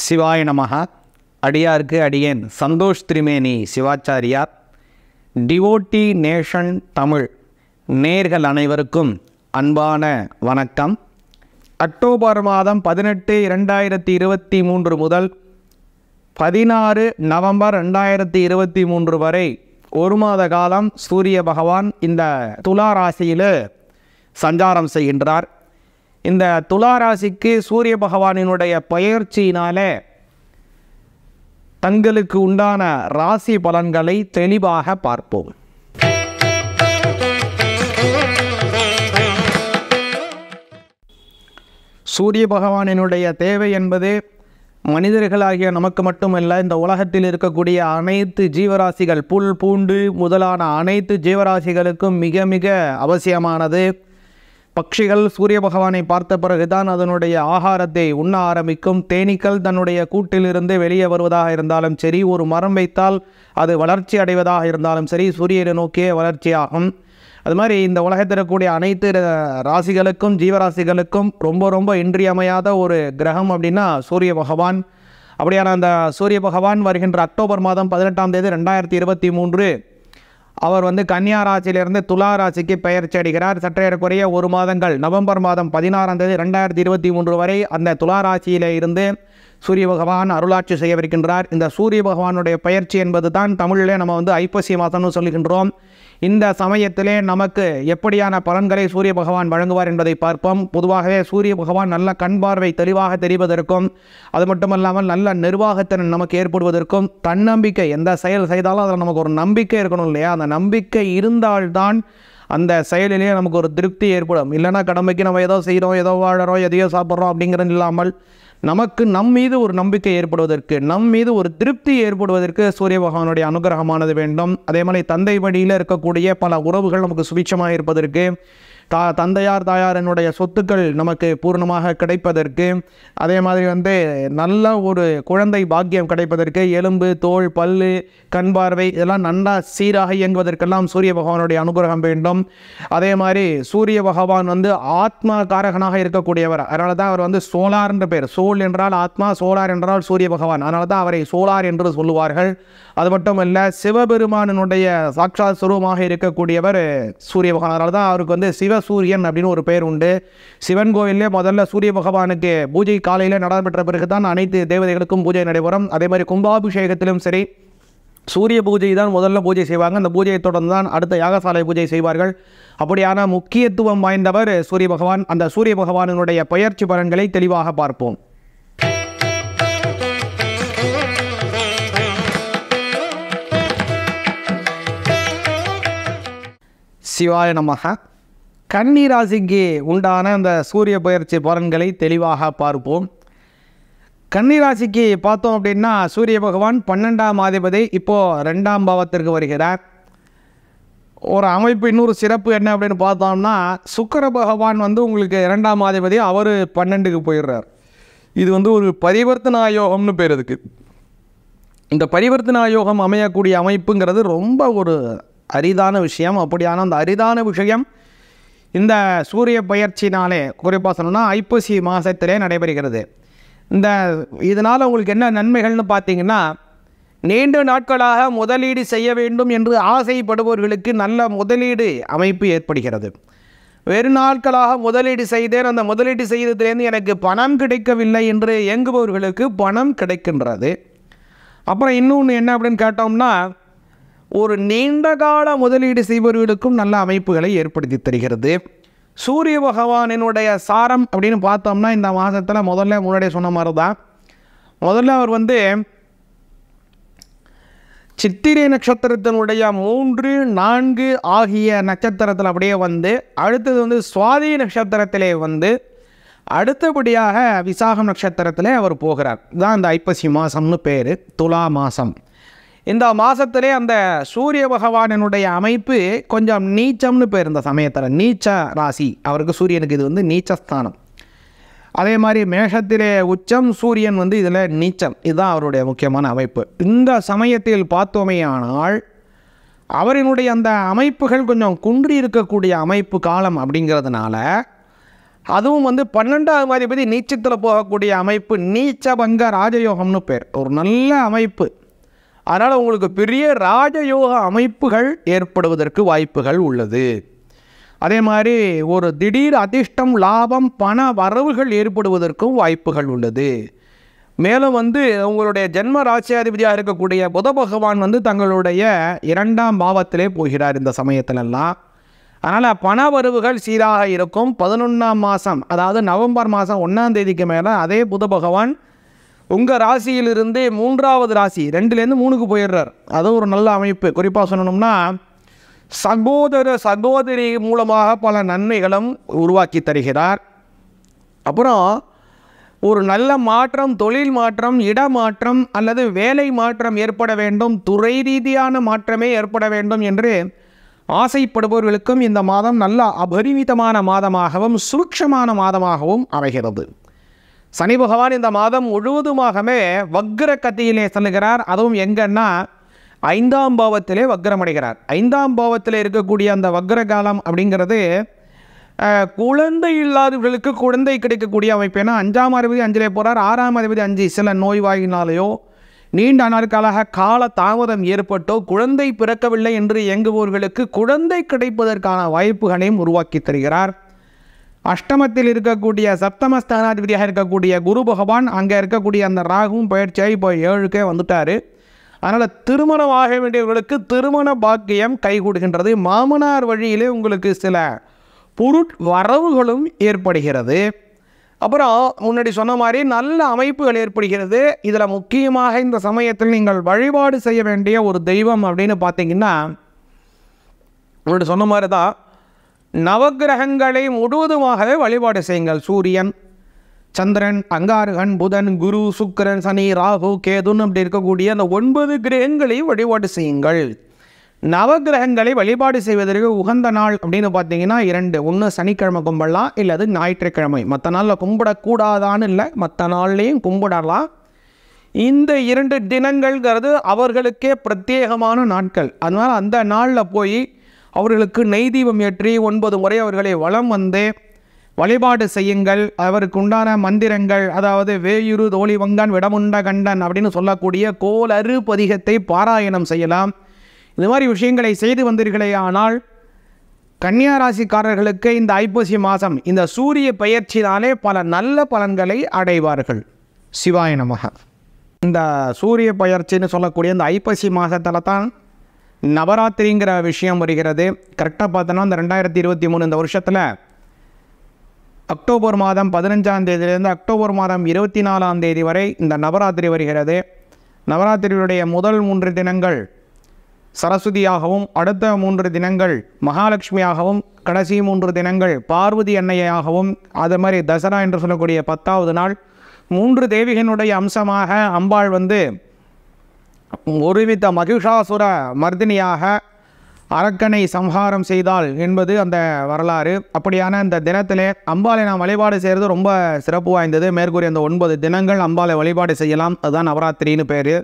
சிவாய நமகா அடியாருக்கு அடியேன் சந்தோஷ் திரிமேனி சிவாச்சாரியார் டிவோட்டி நேஷன் தமிழ் நேர்கள் அனைவருக்கும் அன்பான வணக்கம் அக்டோபர் மாதம் பதினெட்டு இரண்டாயிரத்தி இருபத்தி மூன்று முதல் பதினாறு நவம்பர் ரெண்டாயிரத்தி இருபத்தி மூன்று வரை ஒரு மாத காலம் சூரிய பகவான் இந்த துலா ராசியில் சஞ்சாரம் செய்கின்றார் இந்த துளாராசிக்கு சூரிய பகவானினுடைய பயிற்சியினால தங்களுக்கு உண்டான ராசி பலன்களை தெளிவாக பார்ப்போம் சூரிய பகவானினுடைய தேவை என்பது மனிதர்களாகிய நமக்கு மட்டுமல்ல இந்த உலகத்தில் இருக்கக்கூடிய அனைத்து ஜீவராசிகள் புல் பூண்டு முதலான அனைத்து ஜீவராசிகளுக்கும் மிக மிக அவசியமானது பட்சிகள் சூரிய பகவானை பார்த்த பிறகுதான் அதனுடைய ஆகாரத்தை உண்ண ஆரம்பிக்கும் தேனீக்கள் தன்னுடைய கூட்டிலிருந்து வெளியே வருவதாக இருந்தாலும் சரி ஒரு மரம் வைத்தால் அது வளர்ச்சி அடைவதாக இருந்தாலும் சரி சூரியனை நோக்கியே வளர்ச்சியாகும் அது மாதிரி இந்த உலகத்தில் இருக்கக்கூடிய அனைத்து ராசிகளுக்கும் ஜீவராசிகளுக்கும் ரொம்ப ரொம்ப இன்றியமையாத ஒரு கிரகம் அப்படின்னா சூரிய பகவான் அப்படியான அந்த சூரிய பகவான் வருகின்ற அக்டோபர் மாதம் பதினெட்டாம் தேதி ரெண்டாயிரத்தி இருபத்தி மூன்று அவர் வந்து கன்னியாராசியிலிருந்து துளாராசிக்கு துலா பெயர்ச்சி அடைகிறார் சற்றேறக்குறைய ஒரு மாதங்கள் நவம்பர் மாதம் பதினாறாம் தேதி ரெண்டாயிரத்தி இருபத்தி மூன்று வரை அந்த துலா இருந்து சூரிய பகவான் அருளாட்சி செய்யவிருக்கின்றார் இந்த சூரிய பகவானுடைய பயிற்சி என்பது தான் தமிழிலே நம்ம வந்து ஐப்பசி மாதம்னு சொல்லுகின்றோம் இந்த சமயத்திலே நமக்கு எப்படியான பலன்களை சூரிய பகவான் வழங்குவார் என்பதை பார்ப்போம் பொதுவாகவே சூரிய பகவான் நல்ல கண் பார்வை தெளிவாக தெரிவதற்கும் அது மட்டுமல்லாமல் நல்ல நிர்வாகத்திறன் நமக்கு ஏற்படுவதற்கும் தன்னம்பிக்கை எந்த செயல் செய்தாலும் அதில் நமக்கு ஒரு நம்பிக்கை இருக்கணும் இல்லையா அந்த நம்பிக்கை இருந்தால்தான் அந்த செயலிலேயே நமக்கு ஒரு திருப்தி ஏற்படும் இல்லைனா கடமைக்கு நம்ம ஏதோ செய்கிறோம் ஏதோ வாழறோம் எதையோ சாப்பிட்றோம் அப்படிங்கிறது இல்லாமல் நமக்கு நம் மீது ஒரு நம்பிக்கை ஏற்படுவதற்கு நம் மீது ஒரு திருப்தி ஏற்படுவதற்கு சூரிய பகவானுடைய அனுகிரகமானது வேண்டும் அதே மாதிரி தந்தை வழியில் இருக்கக்கூடிய பல உறவுகள் நமக்கு சுபிச்சமாக இருப்பதற்கு தா தந்தையார் தாயாரனுடைய சொத்துக்கள் நமக்கு பூர்ணமாக கிடைப்பதற்கு அதே மாதிரி வந்து நல்ல ஒரு குழந்தை பாக்கியம் கிடைப்பதற்கு எலும்பு தோல் பல்லு கண் பார்வை இதெல்லாம் நல்லா சீராக இயங்குவதற்கெல்லாம் சூரிய பகவானுடைய அனுகிரகம் வேண்டும் அதே மாதிரி சூரிய பகவான் வந்து ஆத்மா காரகனாக இருக்கக்கூடியவர் அதனால தான் அவர் வந்து சோலார்ன்ற பேர் சோல் என்றால் ஆத்மா சோலார் என்றால் சூரிய பகவான் அதனால தான் அவரை சோலார் என்று சொல்லுவார்கள் அது மட்டும் இல்லை சிவபெருமானனுடைய சாட்சாத் சுரூபமாக இருக்கக்கூடியவர் சூரிய பகவான் அதனால தான் அவருக்கு வந்து சிவ சூரியன் அப்படின்னு ஒரு பெயர் உண்டு சிவன் கோவிலே முதல்ல சூரிய பகவானுக்கு பூஜை காலையில் நடைபெற்ற பிறகு தான் அனைத்து தேவதைகளுக்கும் பூஜை நடைபெறும் அதே மாதிரி கும்பாபிஷேகத்திலும் சரி சூரிய பூஜை தான் முதல்ல பூஜை செய்வாங்க அந்த பூஜையை தொடர்ந்து தான் அடுத்த யாகசாலை பூஜை செய்வார்கள் அப்படியான முக்கியத்துவம் வாய்ந்தவர் சூரிய பகவான் அந்த சூரிய பகவானினுடைய பயிற்சி பலன்களை தெளிவாக பார்ப்போம் சிவாய நமக கன்னி ராசிக்கு உண்டான அந்த சூரிய பயிற்சி பலன்களை தெளிவாக பார்ப்போம் கன்னி ராசிக்கு பார்த்தோம் அப்படின்னா சூரிய பகவான் பன்னெண்டாம் அதிபதி இப்போது ரெண்டாம் பாவத்திற்கு வருகிறார் ஒரு அமைப்பு இன்னொரு சிறப்பு என்ன அப்படின்னு பார்த்தோம்னா சுக்கர பகவான் வந்து உங்களுக்கு இரண்டாம் அதிபதி அவர் பன்னெண்டுக்கு போயிடுறார் இது வந்து ஒரு பரிவர்த்தனா யோகம்னு பேர் இதுக்கு இந்த பரிவர்த்தனா யோகம் அமையக்கூடிய அமைப்புங்கிறது ரொம்ப ஒரு அரிதான விஷயம் அப்படியான அந்த அரிதான விஷயம் இந்த சூரிய பயிற்சினாலே குறிப்பாக சொல்லணும்னா ஐப்பசி மாதத்திலே நடைபெறுகிறது இந்த இதனால் உங்களுக்கு என்ன நன்மைகள்னு பார்த்தீங்கன்னா நீண்ட நாட்களாக முதலீடு செய்ய வேண்டும் என்று ஆசைப்படுபவர்களுக்கு நல்ல முதலீடு அமைப்பு ஏற்படுகிறது வெறு நாட்களாக முதலீடு செய்தேன் அந்த முதலீடு செய்ததுலேருந்து எனக்கு பணம் கிடைக்கவில்லை என்று இயங்குபவர்களுக்கு பணம் கிடைக்கின்றது அப்புறம் இன்னொன்று என்ன அப்படின்னு கேட்டோம்னா ஒரு நீண்டகால முதலீடு செய்பவர்களுக்கும் நல்ல அமைப்புகளை ஏற்படுத்தி தருகிறது சூரிய பகவானினுடைய சாரம் அப்படின்னு பார்த்தோம்னா இந்த மாதத்தில் முதல்ல முன்னாடி சொன்ன மாதிரி தான் முதல்ல அவர் வந்து சித்திரை நட்சத்திரத்தினுடைய மூன்று நான்கு ஆகிய நட்சத்திரத்தில் அப்படியே வந்து அடுத்தது வந்து சுவாதி நட்சத்திரத்திலே வந்து அடுத்தபடியாக விசாகம் நட்சத்திரத்திலே அவர் போகிறார் இதுதான் இந்த ஐப்பசி மாதம்னு பேர் துலா மாதம் இந்த மாதத்திலே அந்த சூரிய பகவானினுடைய அமைப்பு கொஞ்சம் நீச்சம்னு பேர் இந்த சமயத்தில் நீச்ச ராசி அவருக்கு சூரியனுக்கு இது வந்து நீச்சஸ்தானம் அதே மாதிரி மேஷத்திலே உச்சம் சூரியன் வந்து இதில் நீச்சம் இதுதான் அவருடைய முக்கியமான அமைப்பு இந்த சமயத்தில் ஆனால் அவரினுடைய அந்த அமைப்புகள் கொஞ்சம் குன்றி இருக்கக்கூடிய அமைப்பு காலம் அப்படிங்கிறதுனால அதுவும் வந்து பன்னெண்டாவது அதிபதி நீச்சத்தில் போகக்கூடிய அமைப்பு பங்க ராஜயோகம்னு பேர் ஒரு நல்ல அமைப்பு அதனால் உங்களுக்கு பெரிய ராஜயோக அமைப்புகள் ஏற்படுவதற்கு வாய்ப்புகள் உள்ளது அதே மாதிரி ஒரு திடீர் அதிர்ஷ்டம் லாபம் பண வரவுகள் ஏற்படுவதற்கும் வாய்ப்புகள் உள்ளது மேலும் வந்து உங்களுடைய ஜென்ம ராசியாதிபதியாக இருக்கக்கூடிய புத பகவான் வந்து தங்களுடைய இரண்டாம் பாவத்திலே போகிறார் இந்த சமயத்திலெல்லாம் அதனால் பண வரவுகள் சீராக இருக்கும் பதினொன்றாம் மாதம் அதாவது நவம்பர் மாதம் ஒன்றாம் தேதிக்கு மேலே அதே புத பகவான் உங்கள் ராசியிலிருந்தே மூன்றாவது ராசி ரெண்டுலேருந்து மூணுக்கு போயிடுறார் அது ஒரு நல்ல அமைப்பு குறிப்பாக சொல்லணும்னா சகோதர சகோதரி மூலமாக பல நன்மைகளும் உருவாக்கி தருகிறார் அப்புறம் ஒரு நல்ல மாற்றம் தொழில் மாற்றம் இடமாற்றம் அல்லது வேலை மாற்றம் ஏற்பட வேண்டும் துறை ரீதியான மாற்றமே ஏற்பட வேண்டும் என்று ஆசைப்படுபவர்களுக்கும் இந்த மாதம் நல்ல அபரிமிதமான மாதமாகவும் சுருட்சமான மாதமாகவும் அமைகிறது சனி பகவான் இந்த மாதம் முழுவதுமாகவே வக்ர கத்தியிலே செல்லுகிறார் அதுவும் எங்கன்னா ஐந்தாம் பாவத்திலே வக்ரமடைகிறார் ஐந்தாம் பாவத்தில் இருக்கக்கூடிய அந்த வக்ர காலம் அப்படிங்கிறது குழந்தை இல்லாதவர்களுக்கு குழந்தை கிடைக்கக்கூடிய அமைப்பு அஞ்சாம் அதிபதி அஞ்சிலே போகிறார் ஆறாம் அதிபதி அஞ்சு சில நோய்வாயினாலேயோ நீண்ட நாட்களாக கால தாமதம் ஏற்பட்டோ குழந்தை பிறக்கவில்லை என்று இயங்குபவர்களுக்கு குழந்தை கிடைப்பதற்கான வாய்ப்புகளையும் உருவாக்கி தருகிறார் அஷ்டமத்தில் இருக்கக்கூடிய சப்தமஸ்தானாதிபதியாக இருக்கக்கூடிய குரு பகவான் அங்கே இருக்கக்கூடிய அந்த ராகுவும் பயிற்சியாக இப்போ ஏழுக்கே வந்துட்டார் அதனால் திருமணம் ஆக வேண்டியவர்களுக்கு திருமண பாக்கியம் கைகூடுகின்றது மாமனார் வழியிலே உங்களுக்கு சில பொருட் வரவுகளும் ஏற்படுகிறது அப்புறம் முன்னாடி சொன்ன மாதிரி நல்ல அமைப்புகள் ஏற்படுகிறது இதில் முக்கியமாக இந்த சமயத்தில் நீங்கள் வழிபாடு செய்ய வேண்டிய ஒரு தெய்வம் அப்படின்னு பார்த்தீங்கன்னா உன்னோட சொன்ன மாதிரி தான் நவகிரகங்களை முழுவதுமாகவே வழிபாடு செய்யுங்கள் சூரியன் சந்திரன் அங்காரகன் புதன் குரு சுக்கரன் சனி ராகு கேதுன்னு அப்படி இருக்கக்கூடிய அந்த ஒன்பது கிரகங்களையும் வழிபாடு செய்யுங்கள் நவகிரகங்களை வழிபாடு செய்வதற்கு உகந்த நாள் அப்படின்னு பார்த்தீங்கன்னா இரண்டு ஒன்று சனிக்கிழமை கும்பிடலாம் இல்லது ஞாயிற்றுக்கிழமை மற்ற நாளில் கும்பிடக்கூடாதான்னு இல்லை மற்ற நாள்லேயும் கும்பிடலாம் இந்த இரண்டு தினங்கள்ங்கிறது அவர்களுக்கே பிரத்யேகமான நாட்கள் அதனால் அந்த நாளில் போய் அவர்களுக்கு நெய் தீபம் ஏற்றி ஒன்பது முறை அவர்களை வளம் வந்து வழிபாடு செய்யுங்கள் அவருக்கு உண்டான மந்திரங்கள் அதாவது வேயுறு தோழி வங்கன் விடமுண்ட கண்டன் அப்படின்னு சொல்லக்கூடிய கோலரு பதிகத்தை பாராயணம் செய்யலாம் இது மாதிரி விஷயங்களை செய்து வந்தீர்களே ஆனால் கன்னியா ராசிக்காரர்களுக்கு இந்த ஐப்பசி மாதம் இந்த சூரிய பயிற்சினாலே பல நல்ல பலன்களை அடைவார்கள் சிவாய நமக இந்த சூரிய பயிற்சின்னு சொல்லக்கூடிய இந்த ஐப்பசி மாதத்தில் தான் நவராத்திரிங்கிற விஷயம் வருகிறது கரெக்டாக பார்த்தோன்னா இந்த ரெண்டாயிரத்தி இருபத்தி மூணு இந்த வருஷத்தில் அக்டோபர் மாதம் பதினஞ்சாம் தேதியிலேருந்து அக்டோபர் மாதம் இருபத்தி நாலாம் தேதி வரை இந்த நவராத்திரி வருகிறது நவராத்திரியுடைய முதல் மூன்று தினங்கள் சரஸ்வதியாகவும் அடுத்த மூன்று தினங்கள் மகாலட்சுமியாகவும் கடைசி மூன்று தினங்கள் பார்வதி அன்னையாகவும் அது மாதிரி தசரா என்று சொல்லக்கூடிய பத்தாவது நாள் மூன்று தேவிகனுடைய அம்சமாக அம்பாள் வந்து ஒருமித்த மகிஷாசுர மர்தினியாக அரக்கனை சம்ஹாரம் செய்தால் என்பது அந்த வரலாறு அப்படியான அந்த தினத்திலே அம்பாலை நாம் வழிபாடு செய்கிறது ரொம்ப சிறப்பு வாய்ந்தது மேற்கூறிய அந்த ஒன்பது தினங்கள் அம்பாலை வழிபாடு செய்யலாம் அதுதான் நவராத்திரின்னு பேர்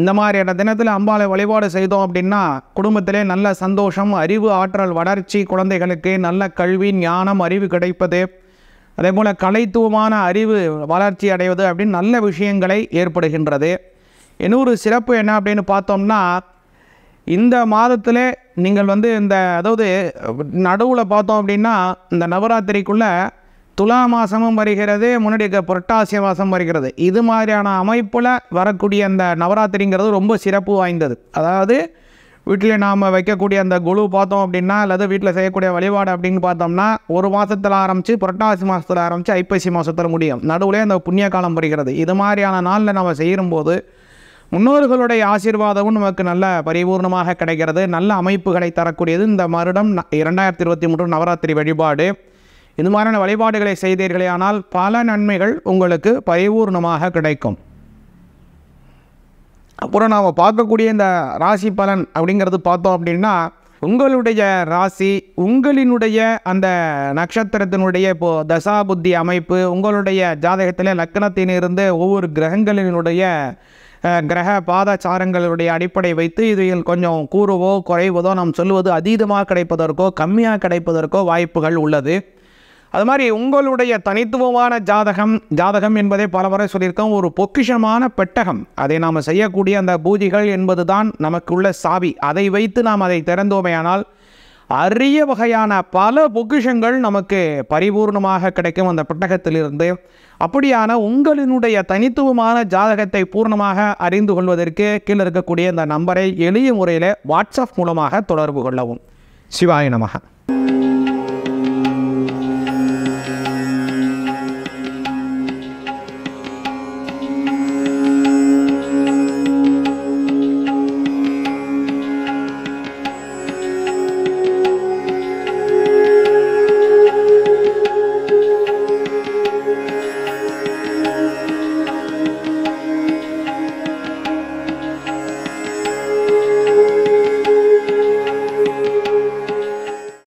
இந்த மாதிரியான தினத்தில் அம்பாலை வழிபாடு செய்தோம் அப்படின்னா குடும்பத்திலே நல்ல சந்தோஷம் அறிவு ஆற்றல் வளர்ச்சி குழந்தைகளுக்கு நல்ல கல்வி ஞானம் அறிவு கிடைப்பது அதே போல் கலைத்துவமான அறிவு வளர்ச்சி அடைவது அப்படின்னு நல்ல விஷயங்களை ஏற்படுகின்றது இன்னொரு சிறப்பு என்ன அப்படின்னு பார்த்தோம்னா இந்த மாதத்தில் நீங்கள் வந்து இந்த அதாவது நடுவில் பார்த்தோம் அப்படின்னா இந்த நவராத்திரிக்குள்ளே துலா மாதமும் வருகிறது முன்னாடி புரட்டாசிய மாதம் வருகிறது இது மாதிரியான அமைப்பில் வரக்கூடிய அந்த நவராத்திரிங்கிறது ரொம்ப சிறப்பு வாய்ந்தது அதாவது வீட்டில் நாம் வைக்கக்கூடிய அந்த குழு பார்த்தோம் அப்படின்னா அல்லது வீட்டில் செய்யக்கூடிய வழிபாடு அப்படின்னு பார்த்தோம்னா ஒரு மாதத்தில் ஆரம்பித்து புரட்டாசி மாதத்தில் ஆரம்பித்து ஐப்பசி மாதத்தில் முடியும் நடுவில் அந்த புண்ணிய காலம் வருகிறது இது மாதிரியான நாளில் நம்ம செய்யும்போது முன்னோர்களுடைய ஆசீர்வாதமும் நமக்கு நல்ல பரிபூர்ணமாக கிடைக்கிறது நல்ல அமைப்புகளை தரக்கூடியது இந்த மருடம் இரண்டாயிரத்தி இருபத்தி மூன்று நவராத்திரி வழிபாடு இது மாதிரியான வழிபாடுகளை செய்தீர்களே ஆனால் பல நன்மைகள் உங்களுக்கு பரிபூர்ணமாக கிடைக்கும் அப்புறம் நாம் பார்க்கக்கூடிய இந்த ராசி பலன் அப்படிங்கிறது பார்த்தோம் அப்படின்னா உங்களுடைய ராசி உங்களினுடைய அந்த நட்சத்திரத்தினுடைய இப்போது தசாபுத்தி அமைப்பு உங்களுடைய ஜாதகத்தில் இருந்து ஒவ்வொரு கிரகங்களினுடைய கிரக பாதச்சாரங்களுடைய அடிப்படை வைத்து இதில் கொஞ்சம் கூறுவோ குறைவதோ நாம் சொல்வது அதீதமாக கிடைப்பதற்கோ கம்மியாக கிடைப்பதற்கோ வாய்ப்புகள் உள்ளது அது மாதிரி உங்களுடைய தனித்துவமான ஜாதகம் ஜாதகம் என்பதை பலமுறை சொல்லியிருக்கோம் ஒரு பொக்கிஷமான பெட்டகம் அதை நாம் செய்யக்கூடிய அந்த பூஜைகள் என்பது தான் நமக்குள்ள சாவி அதை வைத்து நாம் அதை திறந்தோமையானால் அரிய வகையான பல பொக்கிஷங்கள் நமக்கு பரிபூர்ணமாக கிடைக்கும் அந்த புட்டகத்திலிருந்து அப்படியான உங்களினுடைய தனித்துவமான ஜாதகத்தை பூர்ணமாக அறிந்து கொள்வதற்கு கீழே இருக்கக்கூடிய இந்த நம்பரை எளிய முறையில் வாட்ஸ்அப் மூலமாக தொடர்பு கொள்ளவும் சிவாயினமாக